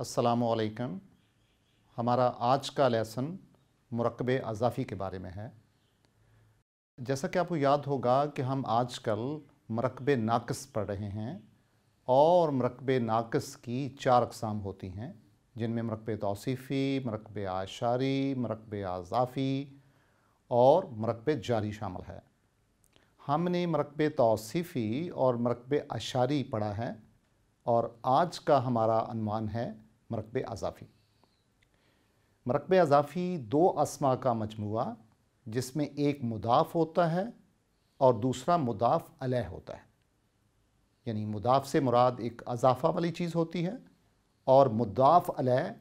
अस्सलाम वालेकुम हमारा आज का लेसन मरकब अजाफ़ी के बारे में है जैसा कि आपको याद होगा कि हम आज कल मरकब नाकस पढ़ रहे हैं और मरकब नाकस की चार अकसाम होती हैं जिनमें मरकब तोसीफ़ी मरकब आशारी मरकब अजाफ़ी और मरकब जारी शामिल है हमने मरकब तोसीफ़ी और मरकब अशारी पढ़ा है और आज का हमारा अनुमान है मरकब अजाफ़ी मरकब अजाफ़ी दो असमा का मजमु जिसमें एक मुदाफ़ होता है और दूसरा मुदाफ़ अलह होता है यानी मुदाफ़ से मुराद एक अजाफ़ा वाली चीज़ होती है और मुदाफ़ अलह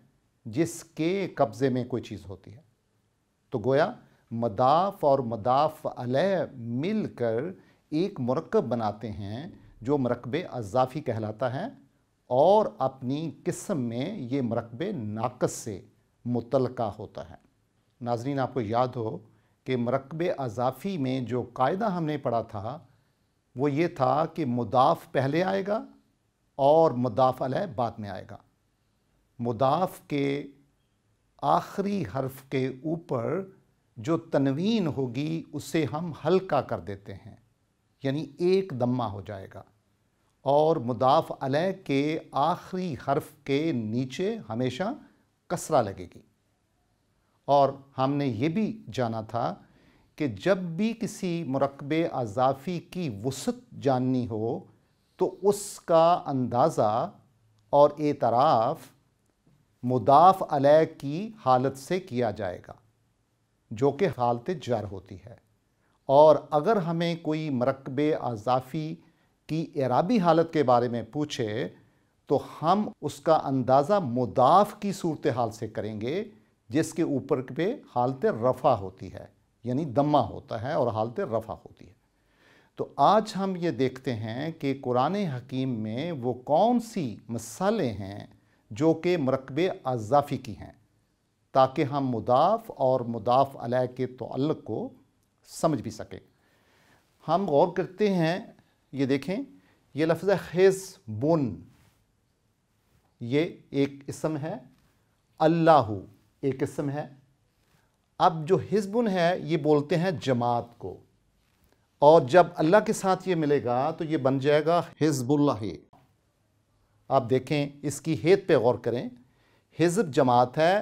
जिसके कब्ज़े में कोई चीज़ होती है तो गोया मदाफ़ और मदाफ़ अलह मिलकर एक मरकब बनाते हैं जो मरकब अजाफ़ी कहलाता है और अपनी किस्म में ये मरकब नाकस से मुतलका होता है नाजरीन आपको याद हो कि मरकब अजाफ़ी में जो कायदा हमने पढ़ा था वो ये था कि मुदाफ़ पहले आएगा और मुदाफ़ अलह बाद में आएगा मुदाफ़ के आखिरी हर्फ के ऊपर जो तनवीन होगी उसे हम हल्का कर देते हैं यानी एक दम्मा हो जाएगा और मुदाफ अलह के आखिरी हर्फ के नीचे हमेशा कसरा लगेगी और हमने ये भी जाना था कि जब भी किसी मरकब अजाफ़ी की वसत जाननी हो तो उसका अंदाज़ा और एतराफ़ मुदाफ अलह की हालत से किया जाएगा जो कि हालत जर होती है और अगर हमें कोई मरकब अजाफ़ी की एराबी हालत के बारे में पूछे तो हम उसका अंदाज़ा मुदाफ की सूरत हाल से करेंगे जिसके ऊपर पे हालत रफ़ा होती है यानी दम्मा होता है और हालत रफ़ा होती है तो आज हम ये देखते हैं कि कुरान हकीम में वो कौन सी मसाले हैं जो कि मरकब अजाफ़ी की हैं ताकि हम मुदाफ़ और मुदाफ़ अलह के तल्ल को समझ भी सकें हम गौर करते हैं ये देखें ये लफ्ज़ है खेस बुन ये एक इसम है अल्लाह एक इसम है अब जो हिजबुन है ये बोलते हैं जमात को और जब अल्लाह के साथ ये मिलेगा तो ये बन जाएगा हिजबुल्ला आप देखें इसकी हेत पे गौर करें हिजब जमात है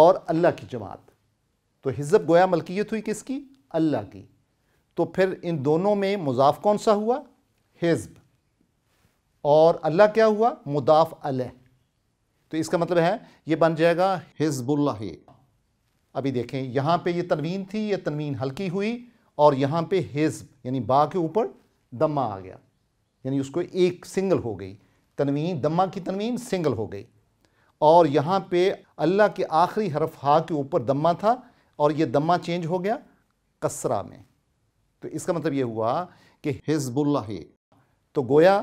और अल्लाह की जमात तो हिजब गोया मलकियत हुई किसकी अल्लाह की तो फिर इन दोनों में मुजाफ कौन सा हुआ हिजब और अल्लाह क्या हुआ मुदाफ अलह तो इसका मतलब है ये बन जाएगा हिजबुल्ला अभी देखें यहाँ पे ये तनवीन थी ये तनवीन हल्की हुई और यहाँ पे हिजब यानी बा के ऊपर दम्मा आ गया यानी उसको एक सिंगल हो गई तनवीन दम्मा की तनवीन सिंगल हो गई और यहाँ पे अल्लाह के आखिरी हरफ हा के ऊपर दम्मा था और ये दम्मा चेंज हो गया कसरा में तो इसका मतलब ये हुआ कि हिजबुल्ला है तो गोया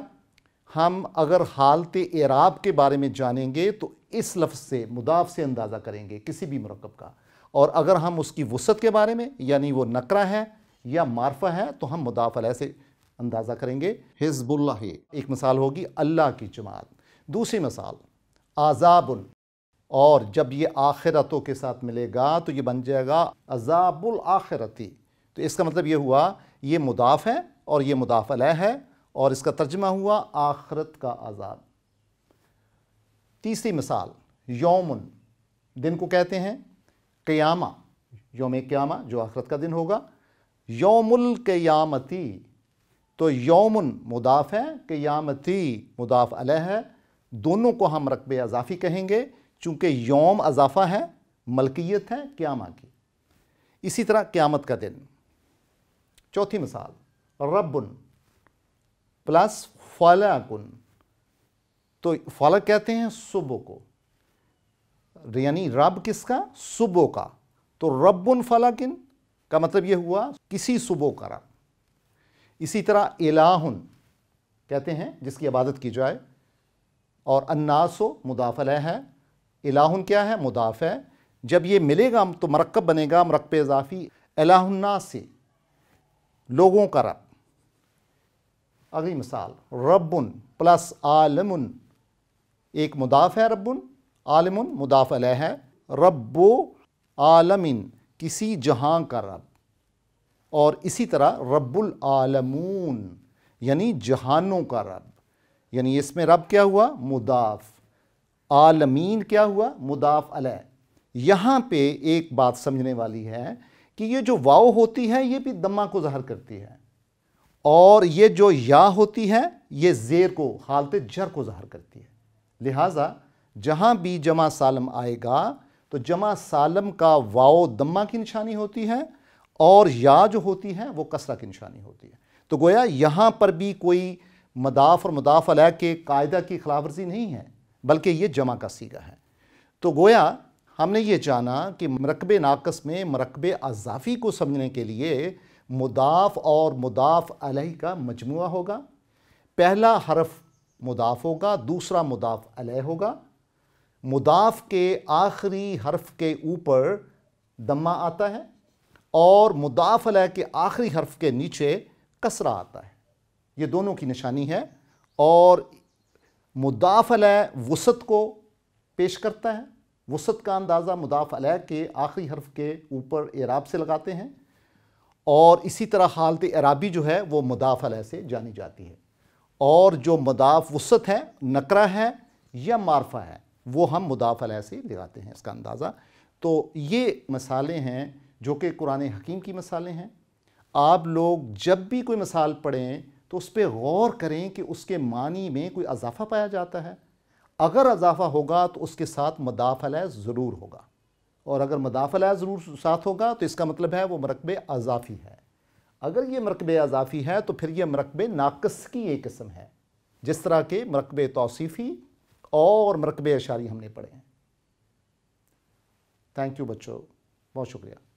हम अगर हालत एराब के बारे में जानेंगे तो इस लफ्ज़ से मुदाफ से अंदाज़ा करेंगे किसी भी मरकब का और अगर हम उसकी वसत के बारे में यानी वो नकरा है या मारफा है तो हम मुदाफल से अंदाज़ा करेंगे हिजबुल्ला है एक मिसाल होगी अल्लाह की जमात दूसरी मिसाल आजाबुल और जब ये आखिरतों के साथ मिलेगा तो ये बन जाएगा अजाबुल आखिरती तो इसका मतलब ये हुआ ये मुदाफ़ है और ये मुदाफ़ अलह है और इसका तर्जमा हुआ आखरत का आज़ाद तीसरी मिसाल यौमन दिन को कहते हैं क़्यामा योम क़्यामा जो आखरत का दिन होगा योमुल क़्यामती तो यौमन मुदाफ़ है क़्यामती मुदाफ़ अलह है दोनों को हम रकब अजाफ़ी कहेंगे चूँकि योम अजाफ़ा है मलकियत है क़्यामा की इसी तरह क़्यामत का दिन चौथी मिसाल रब प्लस फलाकुन तो फलक कहते हैं सुबह को यानी रब किसका सुबह का तो रबुन फलाकिन का मतलब यह हुआ किसी सुबह का रब इसी तरह इलाहन कहते हैं जिसकी इबादत की जाए और अन्नासो मुदाफल है इलाहन क्या है मुदाफ है जब ये मिलेगा तो मरकब बनेगा मरकब इजाफ़ी अलाहन्ना से लोगों का रब अगली मिसाल रबुन प्लस आलमन एक मुदाफ़ है रबुन आलमुन मुदाफ़ अलह है रबो आलमिन किसी जहां का रब और इसी तरह रब्बुल आलमून यानी जहानों का रब यानी इसमें रब क्या हुआ मुदाफ़ आलमीन क्या हुआ मुदाफ़ अलह यहाँ पे एक बात समझने वाली है कि ये जो वाओ होती है ये भी दम्मा को जहर करती है और ये जो या होती है ये जेर को हालत जर को जहर करती है लिहाजा जहाँ भी जमा सालम आएगा तो जमा सालम का वाओ दम्मा की निशानी होती है और या जो होती है वो कसरा की निशानी होती है तो गोया यहाँ पर भी कोई मदाफ और मदाफ अलग के कायदा की खिलाफवर्जी नहीं है बल्कि ये जमा का सीगा है तो गोया हमने ये जाना कि मरकब नाकस में मरकब अजाफ़ी को समझने के लिए मुदाफ़ और मुदाफ़ अलह का मजमु होगा पहला हरफ मुदाफ़ होगा दूसरा मुदाफ़ अलह होगा मुदाफ़ के आखिरी हरफ के ऊपर दमा आता है और मुदाफ़ अलह के आखिरी हरफ के नीचे कसरा आता है ये दोनों की निशानी है और मुदाफ़ अलह वसत को पेश करता है वसत का अंदाज़ा मुदाफ़ अलै के आखिरी हर्फ के ऊपर एराब से लगाते हैं और इसी तरह हालत एराबी जो है वो मुदाफ़ अलै से जानी जाती है और जो मुदाफ़ वसत है नकरा है या मारफा है वो हम मुदाफ़ अलै से लगाते हैं इसका अंदाज़ा तो ये मसाले हैं जो कि कुरान हकीम की मसाले हैं आप लोग जब भी कोई मसाल पढ़ें तो उस पर गौर करें कि उसके मानी में कोई अजाफा पाया जाता है अगर अजाफा होगा तो उसके साथ मदाफला ज़रूर होगा और अगर मदाफला ज़रूर साथ होगा तो इसका मतलब है वो मरकब अजाफ़ी है अगर ये मरकब अजाफ़ी है तो फिर ये मरकब नाकस की एक किस्म है जिस तरह के मरकब तोसीफ़ी और मरकब अशारी हमने पढ़े हैं थैंक यू बच्चों बहुत शुक्रिया